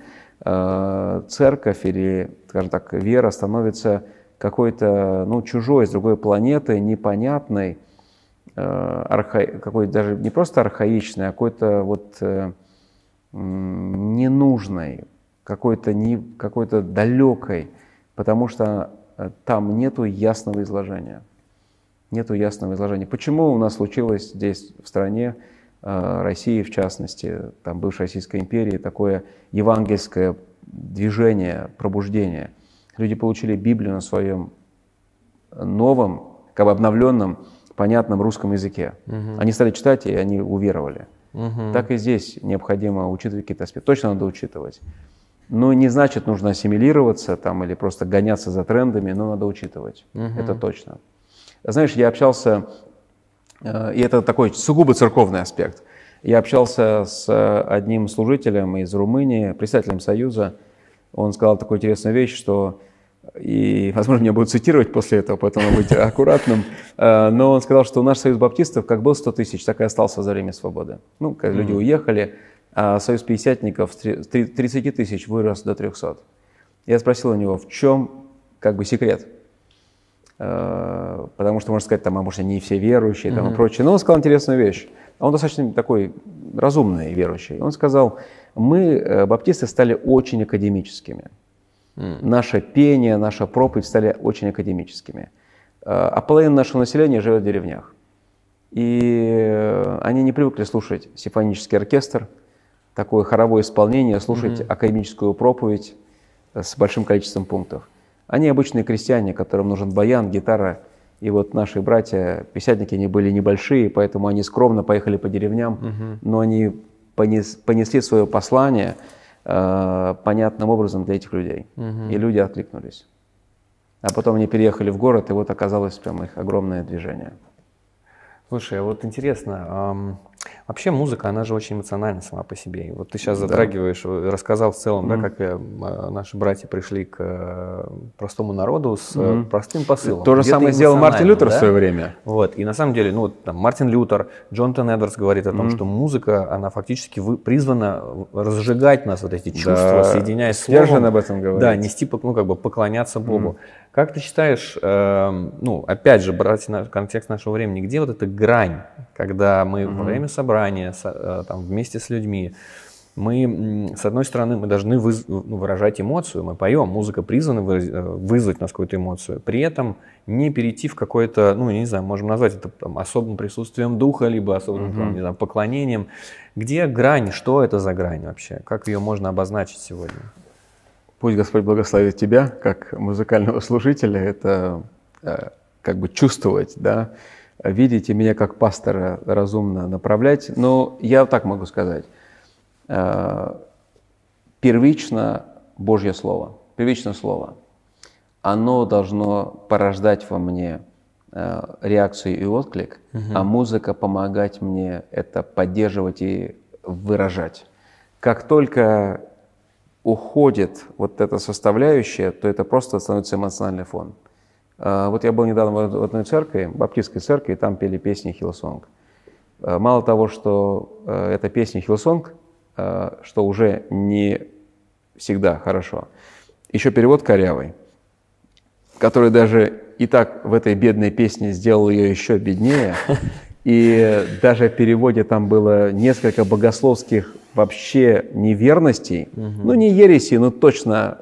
э, церковь или, скажем так, вера становится какой-то ну, чужой, с другой планеты, непонятной, э, арха... какой даже не просто архаичной, а какой-то вот ненужной, какой-то не... какой далекой, потому что там нету ясного изложения нет ясного изложения. Почему у нас случилось здесь, в стране, э, России в частности, там, бывшей Российской империи, такое евангельское движение, пробуждение. Люди получили Библию на своем новом, как бы обновленном, понятном русском языке. Угу. Они стали читать, и они уверовали. Угу. Так и здесь необходимо учитывать какие-то аспекты. Точно надо учитывать. Но ну, не значит, нужно ассимилироваться там, или просто гоняться за трендами, но надо учитывать. Угу. Это точно. Знаешь, я общался, э, и это такой сугубо церковный аспект, я общался с э, одним служителем из Румынии, представителем Союза. Он сказал такую интересную вещь, что и, возможно, меня будут цитировать после этого, поэтому будьте аккуратным. Э, но он сказал, что наш союз баптистов как был 100 тысяч, так и остался за время свободы. Ну, когда mm-hmm. люди уехали, а союз пятидесятников с 30 тысяч вырос до 300. Я спросил у него, в чем как бы секрет? Э, потому что, можно сказать, там, а может, они не все верующие там, mm-hmm. и прочее. Но он сказал интересную вещь. Он достаточно такой разумный верующий. Он сказал, мы, э, баптисты, стали очень академическими. Mm. Наше пение, наша проповедь стали очень академическими. Э, а половина нашего населения живет в деревнях. И они не привыкли слушать симфонический оркестр, такое хоровое исполнение, слушать mm-hmm. академическую проповедь с большим количеством пунктов. Они обычные крестьяне, которым нужен баян, гитара. И вот наши братья, писятники, они были небольшие, поэтому они скромно поехали по деревням, угу. но они понес, понесли свое послание э, понятным образом для этих людей. Угу. И люди откликнулись. А потом они переехали в город, и вот оказалось прям их огромное движение. Слушай, а вот интересно, Вообще музыка, она же очень эмоциональна сама по себе. И вот ты сейчас затрагиваешь, да. Э, рассказал в целом, mm-hmm. да, как я, э, э, наши братья пришли к простому народу с mm-hmm. простым посылом. То же самое сделал Мартин Лютер да? в свое время. Вот. И на самом деле, ну вот там Мартин Лютер, Джонатан Эдвардс говорит о том, mm-hmm. что музыка, она фактически вы, призвана разжигать нас вот эти чувства, да. соединяясь с словом. об этом говорит. Да, нести, ну как бы поклоняться Богу. Mm-hmm. Как ты считаешь, э, ну опять же, брать на, контекст нашего времени, где вот эта грань, когда мы mm-hmm. время собрание э, там, вместе с людьми. Мы, с одной стороны, мы должны выз... ну, выражать эмоцию, мы поем, музыка призвана выраз... Э, вызвать нас какую-то эмоцию, при этом не перейти в какое-то, ну, не знаю, можем назвать это там, особым присутствием духа, либо особым mm-hmm. там, не знаю, поклонением. Где грань, что это за грань вообще, как ее можно обозначить сегодня? Пусть Господь благословит тебя, как музыкального служителя, это э, как бы чувствовать, да, видите меня как пастора разумно направлять, но я так могу сказать. Э, первично Божье Слово, первично Слово, оно должно порождать во мне э, реакцию и отклик, угу. а музыка помогать мне это поддерживать и выражать. Как только уходит вот эта составляющая, то это просто становится эмоциональный фон. Угу. А, вот я был недавно в одной церкви, баптистской церкви, и там пели песни Хилсонг. А, мало того, что а, это песни Хилсонг, что уже не всегда хорошо, еще перевод корявый, который даже и так в этой бедной песне сделал ее еще беднее. И даже в переводе там было несколько богословских вообще неверностей, ну не ереси, но точно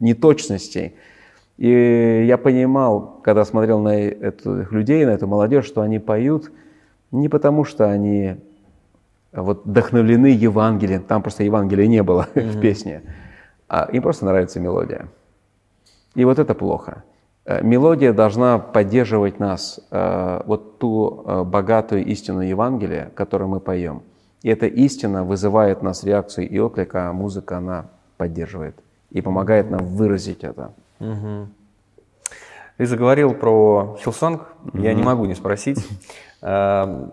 неточностей. Не и я понимал, когда смотрел на э, этих людей, на эту молодежь, что они поют не потому, что они э, вот вдохновлены Евангелием, там просто Евангелия не было mm-hmm. в песне, а им просто нравится мелодия. И вот это плохо. Э, мелодия должна поддерживать нас, вот ту богатую истину Евангелия, которую мы поем. И эта истина вызывает нас реакцию и оклик, а музыка, она поддерживает и помогает нам выразить это. Угу. Ты заговорил про Хилсонг, mm я не могу не спросить. Э,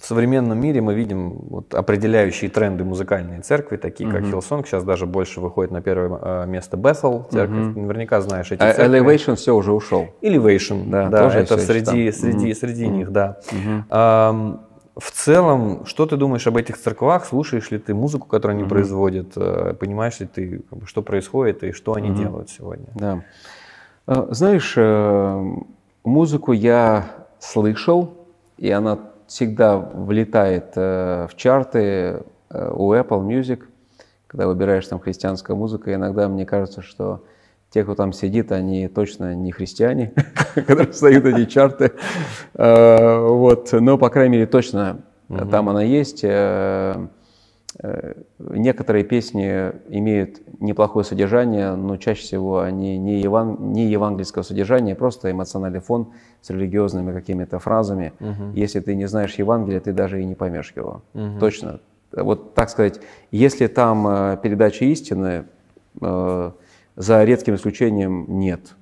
в современном мире мы видим вот определяющие тренды музыкальные церкви, такие mm как Хилсонг. Сейчас даже больше выходит на первое э, место Bethel церковь. mm Наверняка знаешь эти а, церкви. Elevation все уже ушел. Elevation, да, да тоже это среди, среди, mm-hmm. среди них, да. mm в целом, что ты думаешь об этих церквах? Слушаешь ли ты музыку, которую они mm-hmm. производят? Э, понимаешь ли ты, что происходит и что они mm-hmm. делают сегодня? Да. Э, знаешь, э, музыку я слышал, и она всегда влетает в чарты у Apple Music. Когда выбираешь там христианская музыка, иногда мне кажется, что те, кто там сидит, они точно не христиане, которые стоят эти чарты. Э, вот, но, по крайней мере, точно э, там она есть. Э, некоторые песни имеют неплохое содержание, но чаще всего они не, еван... не евангельского содержания, просто эмоциональный фон с религиозными какими-то фразами. Если ты не знаешь Евангелие, ты даже и не поймешь его. Точно. Вот так сказать, если там передача истины, за редким исключением нет.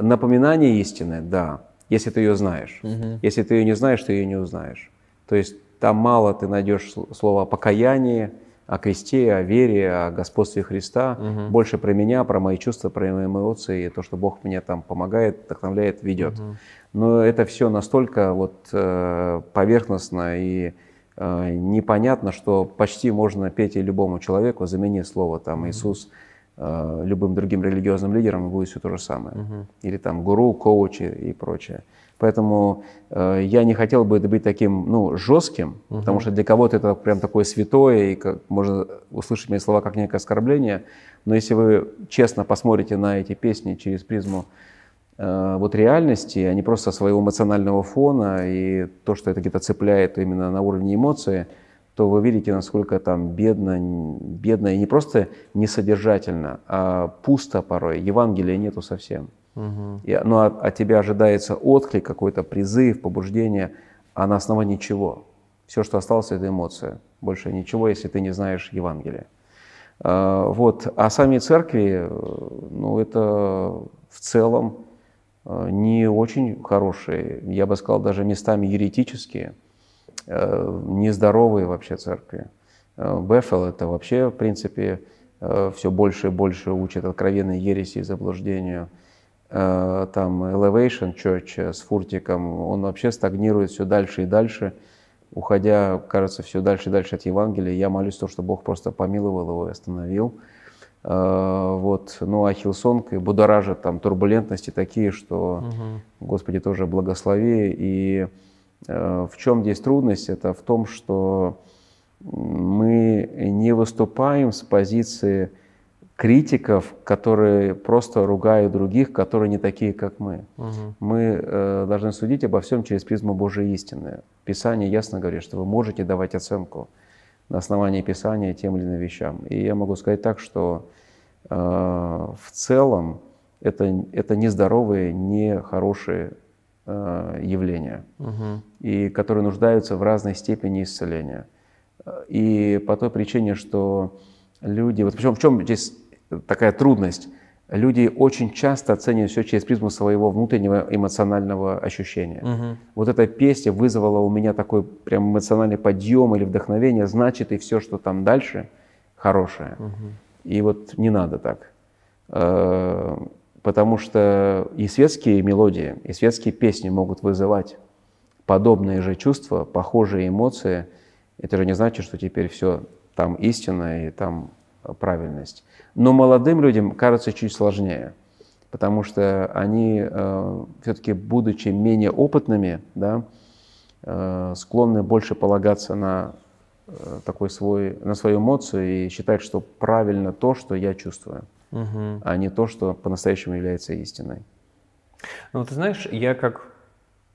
Напоминание истины, да, если ты ее знаешь. Угу. Если ты ее не знаешь, ты ее не узнаешь. То есть там мало ты найдешь слова о покаянии, о кресте, о вере, о господстве Христа, угу. больше про меня, про мои чувства, про мои эмоции, и то, что Бог мне там помогает, вдохновляет, ведет. Угу. Но это все настолько вот э, поверхностно и э, непонятно, что почти можно петь и любому человеку замени слово там угу. Иисус. Э, любым другим религиозным лидером будет все то же самое. Угу. Или там гуру, коучи и прочее. Поэтому э, я не хотел бы это быть таким, ну, жестким, угу. потому что для кого-то это прям такое святое, и как, можно услышать мои слова как некое оскорбление. Но если вы честно посмотрите на эти песни через призму э, вот реальности, а не просто своего эмоционального фона и то, что это где-то цепляет именно на уровне эмоций то вы видите, насколько там бедно, бедно и не просто несодержательно, а пусто порой. Евангелия нету совсем. Угу. И, но от, от тебя ожидается отклик, какой-то призыв, побуждение, а на основании чего? Все, что осталось, это эмоция. Больше ничего, если ты не знаешь Евангелия. А, вот. А сами церкви, ну, это в целом а, не очень хорошие, я бы сказал, даже местами еретические – Э, нездоровые вообще церкви. Э, Бефел это вообще, в принципе, э, все больше и больше учат откровенной ереси и заблуждению. Там Elevation Church с Фуртиком, он вообще стагнирует все дальше и дальше, уходя, кажется, все дальше и дальше от Евангелия. Я молюсь то, что Бог просто помиловал его и остановил. Вот. Ну а Хилсонг и будоражит там турбулентности такие, что, угу. Господи, тоже благослови. И Э, в чем здесь трудность? Это в том, что мы не выступаем с позиции критиков, которые просто ругают других, которые не такие, как мы. Угу. Мы э, должны судить обо всем через призму Божьей истины. Писание ясно говорит, что вы можете давать оценку на основании Писания тем или иным вещам. И я могу сказать так, что э, в целом это, это нездоровые, нехорошие э, явления, угу. и которые нуждаются в разной степени исцеления. И по той причине, что люди... Вот в чем, в чем здесь такая трудность? Люди очень часто оценивают все через призму своего внутреннего эмоционального ощущения. Угу. Вот эта песня вызвала у меня такой прям эмоциональный подъем или вдохновение, значит, и все, что там дальше, хорошее. Угу. И вот не надо так э, Потому что и светские мелодии, и светские песни могут вызывать подобные же чувства, похожие эмоции. Это же не значит, что теперь все там истина и там правильность. Но молодым людям кажется чуть сложнее, потому что они э, все-таки, будучи менее опытными, да, э, склонны больше полагаться на э, такой свой, на свою эмоцию и считать, что правильно то, что я чувствую угу. а не то, что по-настоящему является истиной. Ну, ты знаешь, я как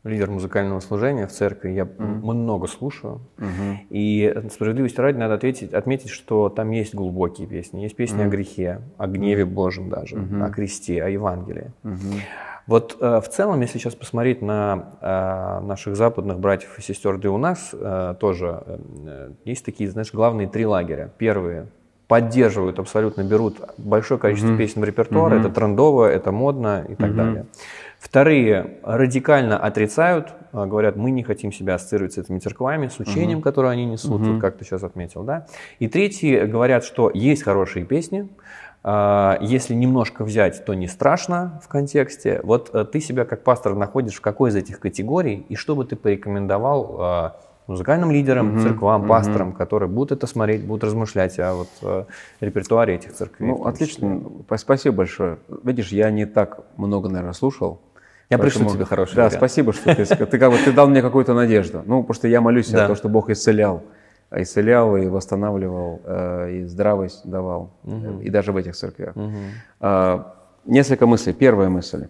лидер музыкального служения в церкви, я mm много слушаю. Mm-hmm. И справедливости ради надо ответить, отметить, что там есть глубокие песни. Есть песни mm о грехе, о гневе Божьем даже, mm о кресте, о Евангелии. mm Вот э, в целом, если сейчас посмотреть на э, наших западных братьев и сестер, да и у нас э, тоже э, э есть такие, знаешь, главные три лагеря. Первые поддерживают абсолютно, берут большое количество mm-hmm. песен в репертуар, mm-hmm. это трендово, это модно и так mm-hmm. далее. Вторые радикально отрицают, а, говорят, мы не хотим себя ассоциировать с этими церквами, с учением, uh-huh. которое они несут, uh-huh. вот как ты сейчас отметил, да. И третьи говорят, что есть хорошие песни, а, если немножко взять, то не страшно в контексте. Вот э, ты себя как пастор находишь в какой из этих категорий, и что бы ты порекомендовал а, музыкальным лидерам, угу, церквам, угу. пасторам, которые будут это смотреть, будут размышлять о вот, о э, репертуаре этих церквей. Ну, отлично. Спасибо большое. Видишь, я не так много, наверное, слушал. Я Поэтому, пришлю тебе хороший Да, вариант. спасибо, что ты, ты, как бы, ты дал мне какую-то надежду. Ну, потому что я молюсь да. о том, что Бог исцелял. Исцелял и восстанавливал, э, и здравость давал. Угу. И даже в этих церквях. Угу. Несколько мыслей. Первая мысль.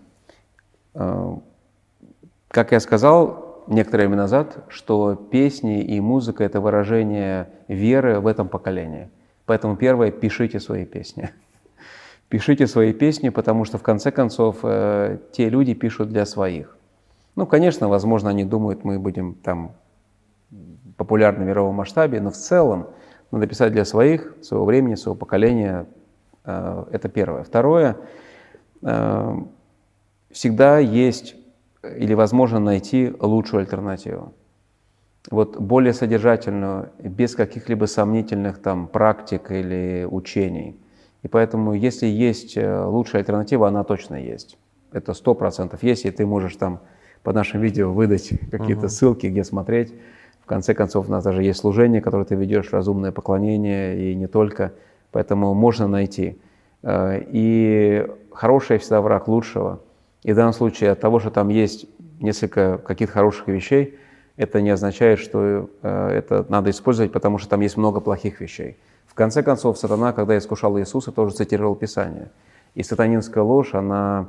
Как я сказал, некоторое время назад, что песни и музыка — это выражение веры в этом поколении. Поэтому первое — пишите свои песни. Пишите свои песни, потому что, в конце концов, э, те люди пишут для своих. Ну, конечно, возможно, они думают, мы будем там популярны в мировом масштабе, но в целом надо писать для своих, своего времени, своего поколения. Э, это первое. Второе, э, всегда есть или возможно найти лучшую альтернативу. Вот более содержательную, без каких-либо сомнительных там практик или учений. И поэтому, если есть э, лучшая альтернатива, она точно есть. Это сто процентов есть, и ты можешь там под нашим видео выдать какие-то угу. ссылки, где смотреть. В конце концов, у нас даже есть служение, которое ты ведешь, разумное поклонение и не только. Поэтому можно найти. Э, и хорошее всегда враг лучшего – и в данном случае от того, что там есть несколько каких-то хороших вещей, это не означает, что э, это надо использовать, потому что там есть много плохих вещей. В конце концов, сатана, когда искушал Иисуса, тоже цитировал Писание. И сатанинская ложь, она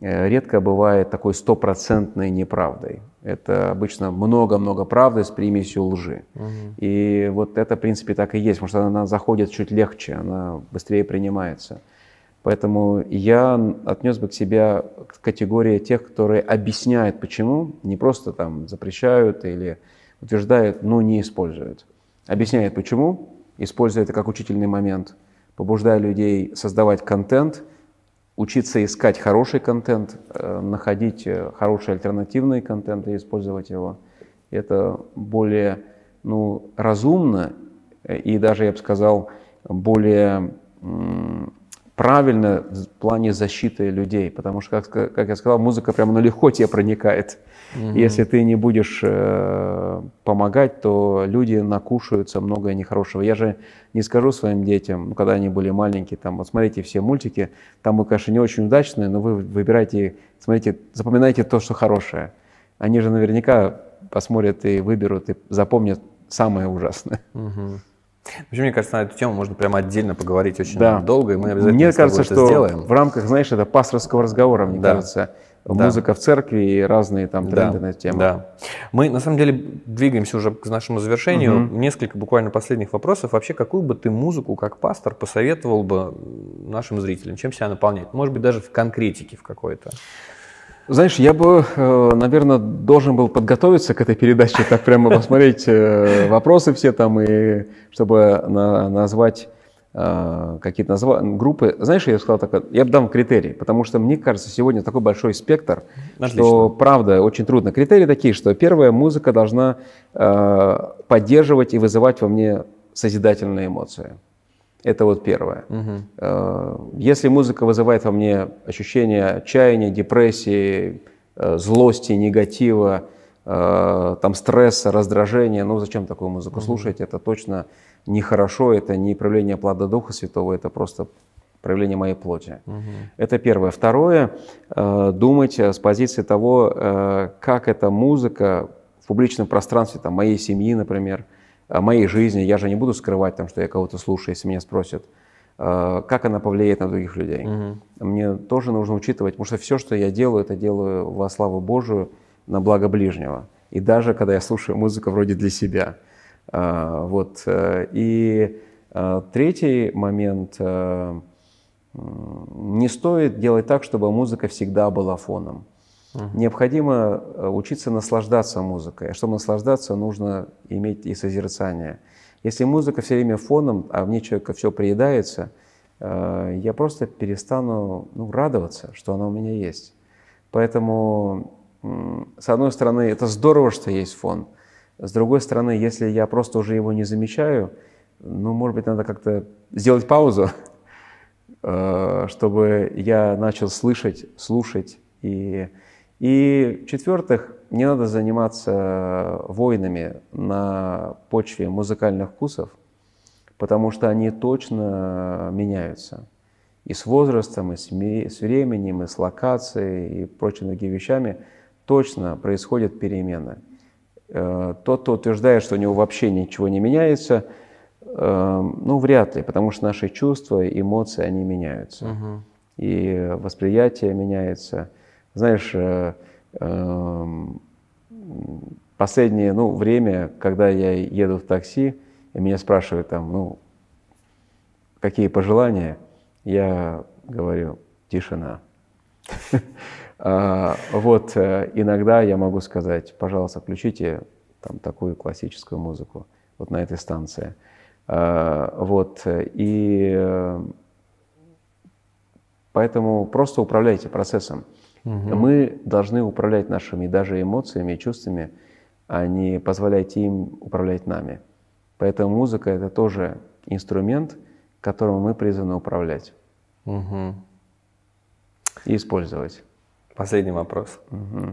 э, редко бывает такой стопроцентной неправдой. Это обычно много-много правды с примесью лжи. Угу. И вот это, в принципе, так и есть, потому что она заходит чуть легче, она быстрее принимается. Поэтому я отнес бы к себя к категории тех, которые объясняют, почему, не просто там запрещают или утверждают, но не используют. Объясняют, почему, используя это как учительный момент, побуждая людей создавать контент, учиться искать хороший контент, э, находить э, хороший альтернативный контент и использовать его. Это более ну, разумно э, и даже, я бы сказал, более правильно в плане защиты людей, потому что, как, как я сказал, музыка прямо налегко тебе проникает. Угу. Если ты не будешь э, помогать, то люди накушаются многое нехорошего. Я же не скажу своим детям, ну, когда они были маленькие, там, вот смотрите все мультики, там мы, конечно, не очень удачные, но вы выбирайте, смотрите, запоминайте то, что хорошее. Они же наверняка посмотрят и выберут, и запомнят самое ужасное. Угу. Вообще, мне кажется, на эту тему можно прямо отдельно поговорить очень да. долго, и мы обязательно Мне кажется, это что сделаем. в рамках, знаешь, это пасторского разговора, мне да. кажется, да. музыка в церкви и разные там тренды да. на эту тему. Да. Мы, на самом деле, двигаемся уже к нашему завершению. Угу. Несколько буквально последних вопросов. Вообще, какую бы ты музыку, как пастор, посоветовал бы нашим зрителям? Чем себя наполнять? Может быть, даже в конкретике в какой-то? Знаешь, я бы, э, наверное, должен был подготовиться к этой передаче, так прямо посмотреть э, вопросы все там, и чтобы на, назвать э, какие-то назва... группы. Знаешь, я сказал так, я бы дам критерии, потому что мне кажется, сегодня такой большой спектр, Отлично. что правда очень трудно. Критерии такие, что первая музыка должна поддерживать и вызывать во мне созидательные эмоции. Это вот первое. Угу. Если музыка вызывает во мне ощущение отчаяния, депрессии, э, злости, негатива, э, там стресса, раздражения, ну зачем такую музыку угу. слушать? Это точно нехорошо, это не проявление плода Духа Святого, это просто проявление моей плоти. Угу. Это первое. Второе, думать с позиции того, как эта музыка в публичном пространстве, там, моей семьи, например, моей жизни, я же не буду скрывать, там, что я кого-то слушаю, если меня спросят, а, как она повлияет на других людей. Угу. Мне тоже нужно учитывать, потому что все, что я делаю, это делаю во славу Божию, на благо ближнего. И даже когда я слушаю музыку вроде для себя. А, вот. Э, и э, третий момент. Э, не стоит делать так, чтобы музыка всегда была фоном. Необходимо э, учиться наслаждаться музыкой. А чтобы наслаждаться, нужно иметь и созерцание. Если музыка все время фоном, а мне человека все приедается, э, я просто перестану ну, радоваться, что она у меня есть. Поэтому, с одной стороны, это здорово, что есть фон. С другой стороны, если я просто уже его не замечаю, ну, может быть, надо как-то сделать паузу, э, чтобы я начал слышать, слушать и и четвертых не надо заниматься э, войнами на почве музыкальных вкусов, потому что они точно э, меняются. И с возрастом, и с, с временем, и с локацией, и прочими другими вещами точно происходят перемены. Э, тот, кто утверждает, что у него вообще ничего не меняется, ну, вряд ли, потому что наши чувства, эмоции, они меняются. Угу. И восприятие меняется – знаешь, э, э, последнее ну, время, когда я еду в такси, и меня спрашивают там, ну, какие пожелания, я говорю, тишина. А, вот, э, иногда я могу сказать, пожалуйста, включите там такую классическую музыку вот на этой станции. А, вот, и э, поэтому просто управляйте процессом. Угу. Мы должны управлять нашими даже эмоциями и чувствами, а не позволять им управлять нами. Поэтому музыка это тоже инструмент, которым мы призваны управлять угу. и использовать. Последний вопрос. Угу.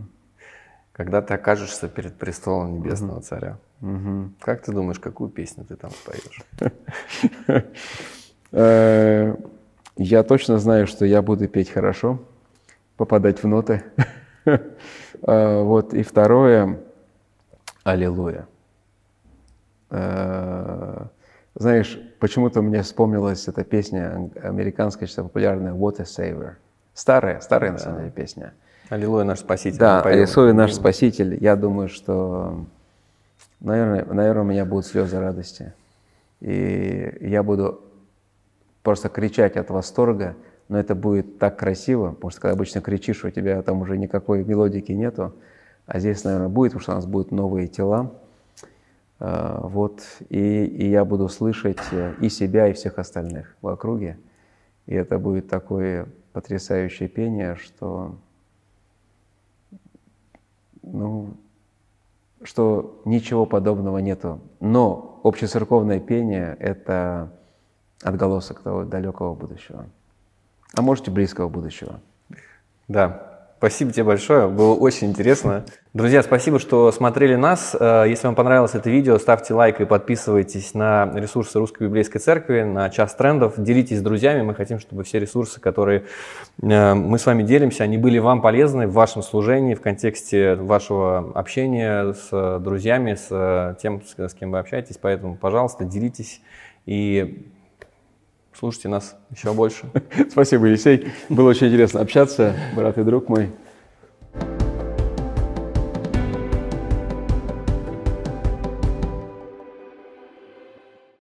Когда ты окажешься перед престолом Небесного угу. Царя, угу. как ты думаешь, какую песню ты там споешь? Э, я точно знаю, что я буду петь хорошо попадать в ноты. А, вот. И второе, аллилуйя. А, знаешь, почему-то мне вспомнилась эта песня американская, сейчас популярная «What a Savior». Старая, старая, на самом деле, песня. «Аллилуйя, наш Спаситель». Да, «Аллилуйя, наш Спаситель». Я думаю, что, наверное, наверное, у меня будут слезы радости. И я буду просто кричать от восторга – но это будет так красиво, потому что когда обычно кричишь, у тебя там уже никакой мелодики нету, а здесь, наверное, будет, потому что у нас будут новые тела, а, вот, и, и я буду слышать э, и себя, и всех остальных в округе, и это будет такое потрясающее пение, что, ну, что ничего подобного нету. Но общецерковное пение – это отголосок того далекого будущего а можете и близкого будущего. Да, Спасибо тебе большое, было очень интересно. Друзья, спасибо, что смотрели нас. Э, если вам понравилось это видео, ставьте лайк и подписывайтесь на ресурсы Русской Библейской Церкви, на Час Трендов. Делитесь с друзьями, мы хотим, чтобы все ресурсы, которые э, мы с вами делимся, они были вам полезны в вашем служении, в контексте вашего общения с друзьями, с э, тем, с кем вы общаетесь. Поэтому, пожалуйста, делитесь и слушайте нас еще больше. Спасибо, Елисей. Было очень интересно общаться, брат и друг мой.